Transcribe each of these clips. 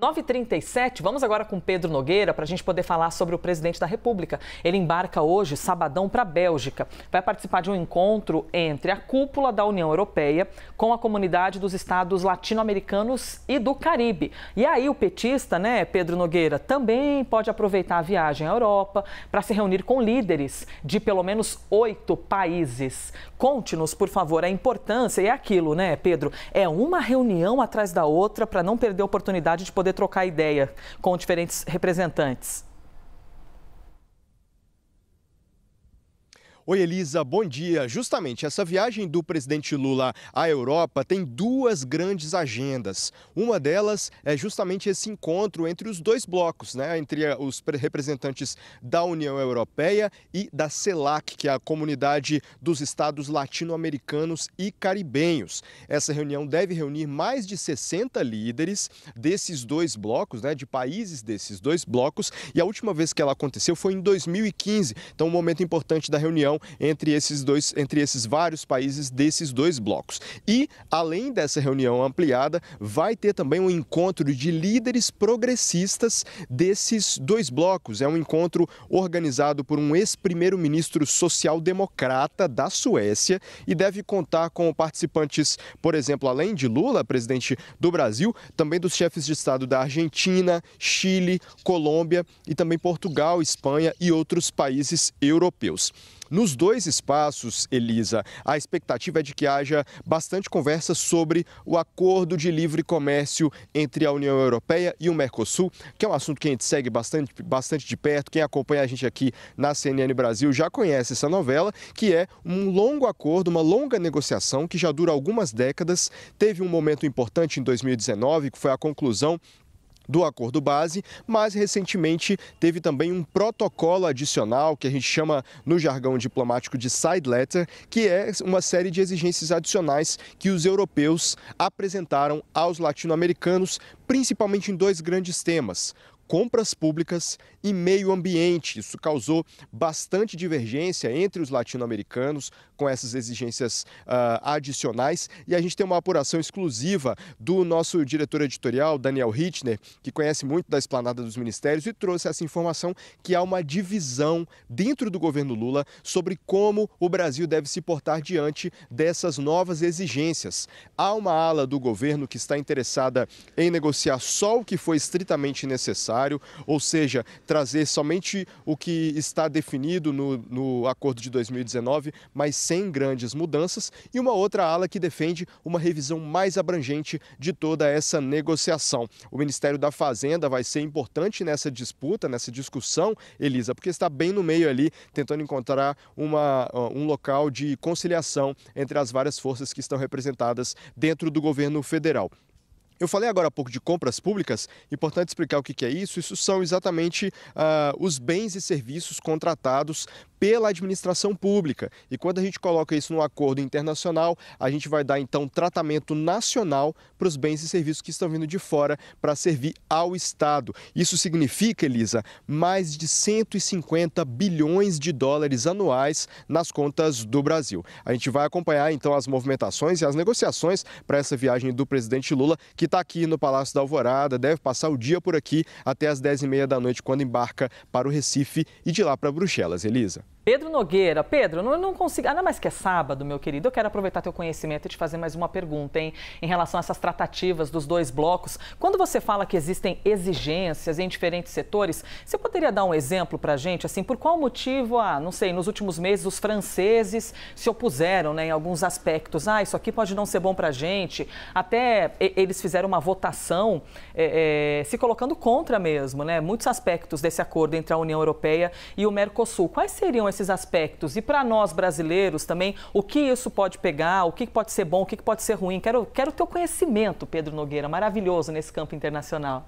9h37, vamos agora com Pedro Nogueira para a gente poder falar sobre o presidente da República. Ele embarca hoje, sabadão, para a Bélgica. Vai participar de um encontro entre a cúpula da União Europeia com a comunidade dos estados latino-americanos e do Caribe. E aí o petista, né, Pedro Nogueira, também pode aproveitar a viagem à Europa para se reunir com líderes de pelo menos oito países. Conte-nos, por favor, a importância e é aquilo, né, Pedro? É uma reunião atrás da outra para não perder a oportunidade de poder poder trocar ideia com diferentes representantes. Oi, Elisa, bom dia. Justamente essa viagem do presidente Lula à Europa tem duas grandes agendas. Uma delas é justamente esse encontro entre os dois blocos, né? entre eh, os representantes da União Europeia e da CELAC, que é a comunidade dos estados latino-americanos e caribenhos. Essa reunião deve reunir mais de 60 líderes desses dois blocos, né? de países desses dois blocos, e a última vez que ela aconteceu foi em 2015. Então, um momento importante da reunião união entre esses dois, entre esses vários países desses dois blocos. E além dessa reunião ampliada, vai ter também um encontro de líderes progressistas desses dois blocos. É um encontro organizado por um ex-primeiro-ministro social-democrata da Suécia e deve contar com participantes, por exemplo, além de Lula, presidente do Brasil, também dos chefes de Estado da Argentina, Chile, Colômbia e também Portugal, Espanha e outros países europeus. No nos dois espaços, Elisa, a expectativa é de que haja bastante conversa sobre o acordo de livre comércio entre a União Europeia e o Mercosul, que é um assunto que a gente segue bastante, bastante de perto. Quem acompanha a gente aqui na CNN Brasil já conhece essa novela, que é um longo acordo, uma longa negociação que já dura algumas décadas. Teve um momento importante em 2019, que foi a conclusão do acordo base, mas recentemente teve também um protocolo adicional, que a gente chama no jargão diplomático de side letter, que é uma série de exigências adicionais que os europeus apresentaram aos latino-americanos, principalmente em dois grandes temas compras públicas e meio ambiente. Isso causou bastante divergência entre os latino-americanos com essas exigências uh, adicionais. E a gente tem uma apuração exclusiva do nosso diretor editorial, Daniel Hitner, que conhece muito da esplanada dos ministérios e trouxe essa informação que há uma divisão dentro do governo Lula sobre como o Brasil deve se portar diante dessas novas exigências. Há uma ala do governo que está interessada em negociar só o que foi estritamente necessário necessário, ou seja, trazer somente o que está definido no, no acordo de 2019, mas sem grandes mudanças, e uma outra ala que defende uma revisão mais abrangente de toda essa negociação. O Ministério da Fazenda vai ser importante nessa disputa, nessa discussão, Elisa, porque está bem no meio ali, tentando encontrar uma, uh, um local de conciliação entre as várias forças que estão representadas dentro do governo federal. Eu falei agora há pouco de compras públicas, importante explicar o que é isso. Isso são exatamente uh, os bens e serviços contratados pela administração pública. E quando a gente coloca isso num acordo internacional, a gente vai dar então tratamento nacional para os bens e serviços que estão vindo de fora para servir ao Estado. Isso significa, Elisa, mais de 150 bilhões de dólares anuais nas contas do Brasil. A gente vai acompanhar então as movimentações e as negociações para essa viagem do presidente Lula, que está aqui no Palácio da Alvorada, deve passar o dia por aqui até as 10h30 da noite, quando embarca para o Recife e de lá para Bruxelas. Elisa. Pedro Nogueira, Pedro, não, não consigo. Ainda mais que é sábado, meu querido, eu quero aproveitar teu conhecimento e te fazer mais uma pergunta, hein? Em relação a essas tratativas dos dois blocos. Quando você fala que existem exigências em diferentes setores, você poderia dar um exemplo pra gente, assim, por qual motivo, ah, não sei, nos últimos meses os franceses se opuseram, né, em alguns aspectos. Ah, isso aqui pode não ser bom pra gente. Até eles fizeram fizeram uma votação é, é, se colocando contra mesmo, né? Muitos aspectos desse acordo entre a União Europeia e o Mercosul. Quais seriam esses aspectos? E para nós brasileiros também, o que isso pode pegar? O que pode ser bom? O que pode ser ruim? Quero, quero o teu conhecimento, Pedro Nogueira, maravilhoso nesse campo internacional.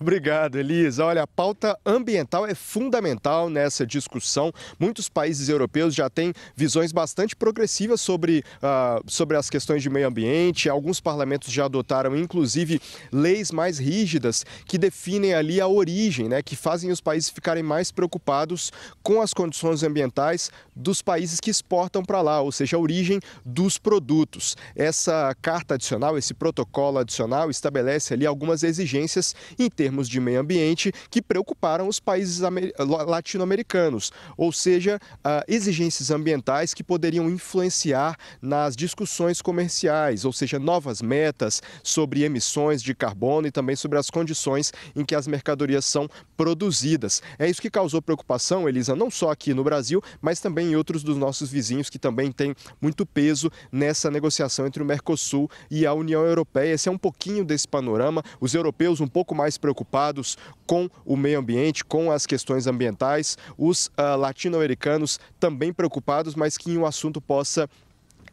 Obrigado, Elisa. Olha, a pauta ambiental é fundamental nessa discussão. Muitos países europeus já têm visões bastante progressivas sobre, uh, sobre as questões de meio ambiente. Alguns parlamentos já adotaram, inclusive, leis mais rígidas que definem ali a origem, né, que fazem os países ficarem mais preocupados com as condições ambientais dos países que exportam para lá, ou seja, a origem dos produtos. Essa carta adicional, esse protocolo adicional, estabelece ali algumas exigências em termos termos de meio ambiente que preocuparam os países latino-americanos, ou seja, ah, exigências ambientais que poderiam influenciar nas discussões comerciais, ou seja, novas metas sobre emissões de carbono e também sobre as condições em que as mercadorias são produzidas. É isso que causou preocupação, Elisa, não só aqui no Brasil, mas também em outros dos nossos vizinhos que também têm muito peso nessa negociação entre o Mercosul e a União Europeia. Esse é um pouquinho desse panorama. Os europeus um pouco mais preocupados preocupados com o meio ambiente, com as questões ambientais, os uh, latino-americanos também preocupados, mas que o um assunto possa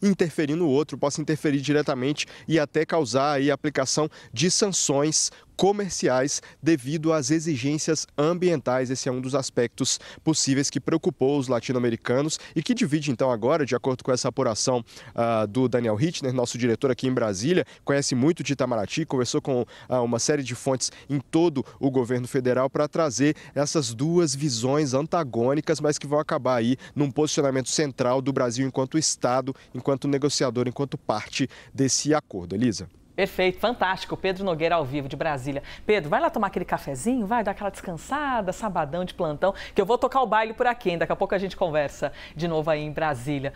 interferir no outro, possa interferir diretamente e até causar aí a aplicação de sanções comerciais devido às exigências ambientais. Esse é um dos aspectos possíveis que preocupou os latino-americanos e que divide, então, agora, de acordo com essa apuração uh, do Daniel Hitner, nosso diretor aqui em Brasília, conhece muito de Itamaraty, conversou com uh, uma série de fontes em todo o governo federal para trazer essas duas visões antagônicas, mas que vão acabar aí num posicionamento central do Brasil enquanto Estado, enquanto negociador, enquanto parte desse acordo. Elisa. Perfeito, fantástico. Pedro Nogueira ao vivo de Brasília. Pedro, vai lá tomar aquele cafezinho, vai dar aquela descansada, sabadão de plantão, que eu vou tocar o baile por aqui, hein? daqui a pouco a gente conversa de novo aí em Brasília.